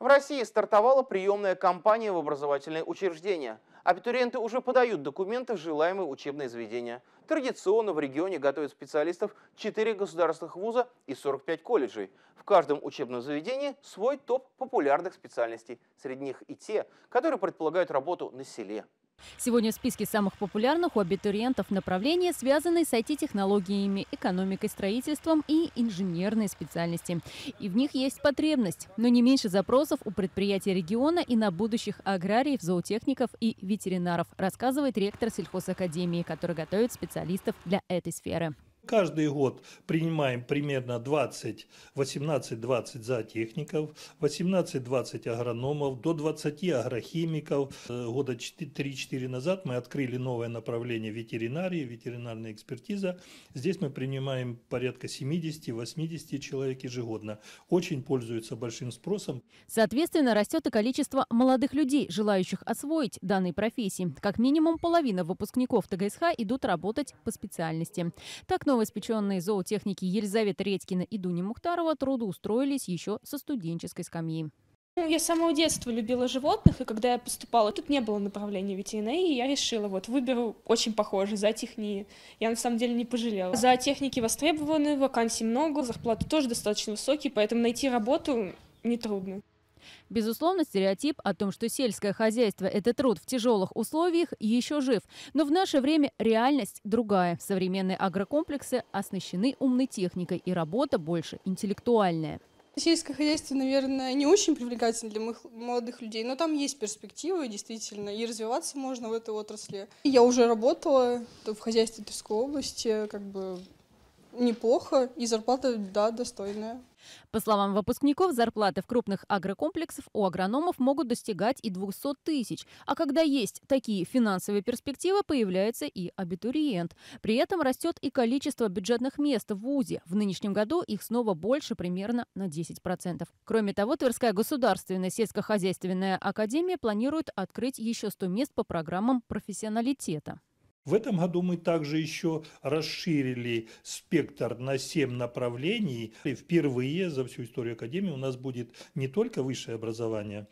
В России стартовала приемная кампания в образовательные учреждения. Абитуриенты уже подают документы в желаемые учебные заведения. Традиционно в регионе готовят специалистов 4 государственных вуза и 45 колледжей. В каждом учебном заведении свой топ популярных специальностей. Среди них и те, которые предполагают работу на селе. Сегодня в списке самых популярных у абитуриентов направления связаны с IT-технологиями, экономикой, строительством и инженерной специальности. И в них есть потребность, но не меньше запросов у предприятий региона и на будущих аграриев, зоотехников и ветеринаров, рассказывает ректор сельхозакадемии, который готовит специалистов для этой сферы. Каждый год принимаем примерно 20, 18-20 зоотехников, 18-20 агрономов, до 20 агрохимиков. Э, года 3-4 назад мы открыли новое направление ветеринарии, ветеринарная экспертиза. Здесь мы принимаем порядка 70-80 человек ежегодно. Очень пользуется большим спросом. Соответственно, растет и количество молодых людей, желающих освоить данной профессии. Как минимум половина выпускников ТГСХ идут работать по специальности. Так новый Новоспеченные зоотехники Елизавета Редькина и Дуня Мухтарова трудоустроились еще со студенческой скамьи. Ну, я с самого детства любила животных, и когда я поступала, тут не было направления ветеринарии, и я решила, вот, выберу очень похоже, зоотехнии. Я на самом деле не пожалела. Зоотехники востребованы, вакансий много, зарплаты тоже достаточно высокие, поэтому найти работу нетрудно. Безусловно, стереотип о том, что сельское хозяйство – это труд в тяжелых условиях, еще жив. Но в наше время реальность другая. Современные агрокомплексы оснащены умной техникой, и работа больше интеллектуальная. Сельское хозяйство, наверное, не очень привлекательно для молодых людей, но там есть перспективы, действительно, и развиваться можно в этой отрасли. Я уже работала в хозяйстве Тверской области, как бы неплохо, и зарплата, да, достойная. По словам выпускников, зарплаты в крупных агрокомплексов у агрономов могут достигать и 200 тысяч. А когда есть такие финансовые перспективы, появляется и абитуриент. При этом растет и количество бюджетных мест в ВУЗе. В нынешнем году их снова больше примерно на 10%. Кроме того, Тверская государственная сельскохозяйственная академия планирует открыть еще 100 мест по программам профессионалитета. В этом году мы также еще расширили спектр на 7 направлений. И впервые за всю историю Академии у нас будет не только высшее образование,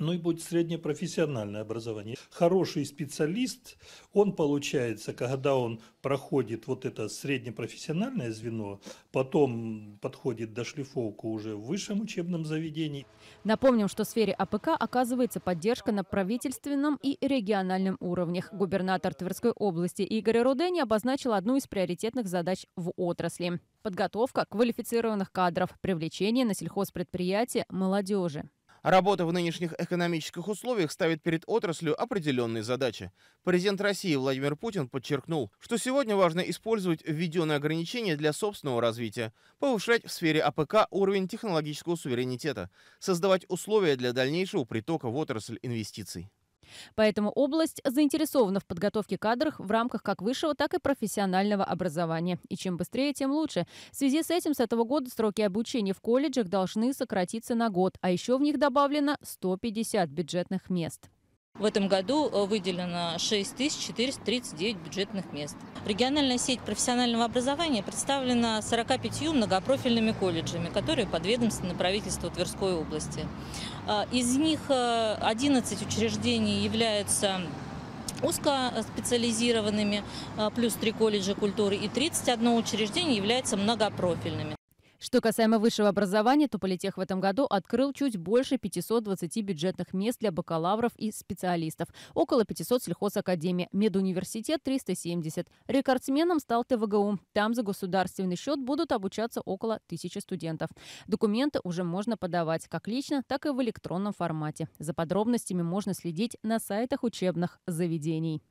ну и будет среднее профессиональное образование. Хороший специалист, он получается, когда он проходит вот это среднепрофессиональное звено, потом подходит до шлифовку уже в высшем учебном заведении. Напомним, что в сфере АПК оказывается поддержка на правительственном и региональном уровнях. Губернатор Тверской области Игорь Рудени обозначил одну из приоритетных задач в отрасли. Подготовка квалифицированных кадров, привлечение на сельхозпредприятия молодежи. Работа в нынешних экономических условиях ставит перед отраслью определенные задачи. Президент России Владимир Путин подчеркнул, что сегодня важно использовать введенные ограничения для собственного развития, повышать в сфере АПК уровень технологического суверенитета, создавать условия для дальнейшего притока в отрасль инвестиций. Поэтому область заинтересована в подготовке кадров в рамках как высшего, так и профессионального образования. И чем быстрее, тем лучше. В связи с этим с этого года сроки обучения в колледжах должны сократиться на год, а еще в них добавлено 150 бюджетных мест. В этом году э, выделено 6439 бюджетных мест. Региональная сеть профессионального образования представлена 45 многопрофильными колледжами, которые подведомственны правительству Тверской области. А, из них 11 э, учреждений являются узкоспециализированными, а, плюс три колледжа культуры и 31 учреждение является многопрофильными. Что касаемо высшего образования, то Политех в этом году открыл чуть больше 520 бюджетных мест для бакалавров и специалистов. Около 500 сельхозакадемий, медуниверситет 370. Рекордсменом стал ТВГУ. Там за государственный счет будут обучаться около тысячи студентов. Документы уже можно подавать как лично, так и в электронном формате. За подробностями можно следить на сайтах учебных заведений.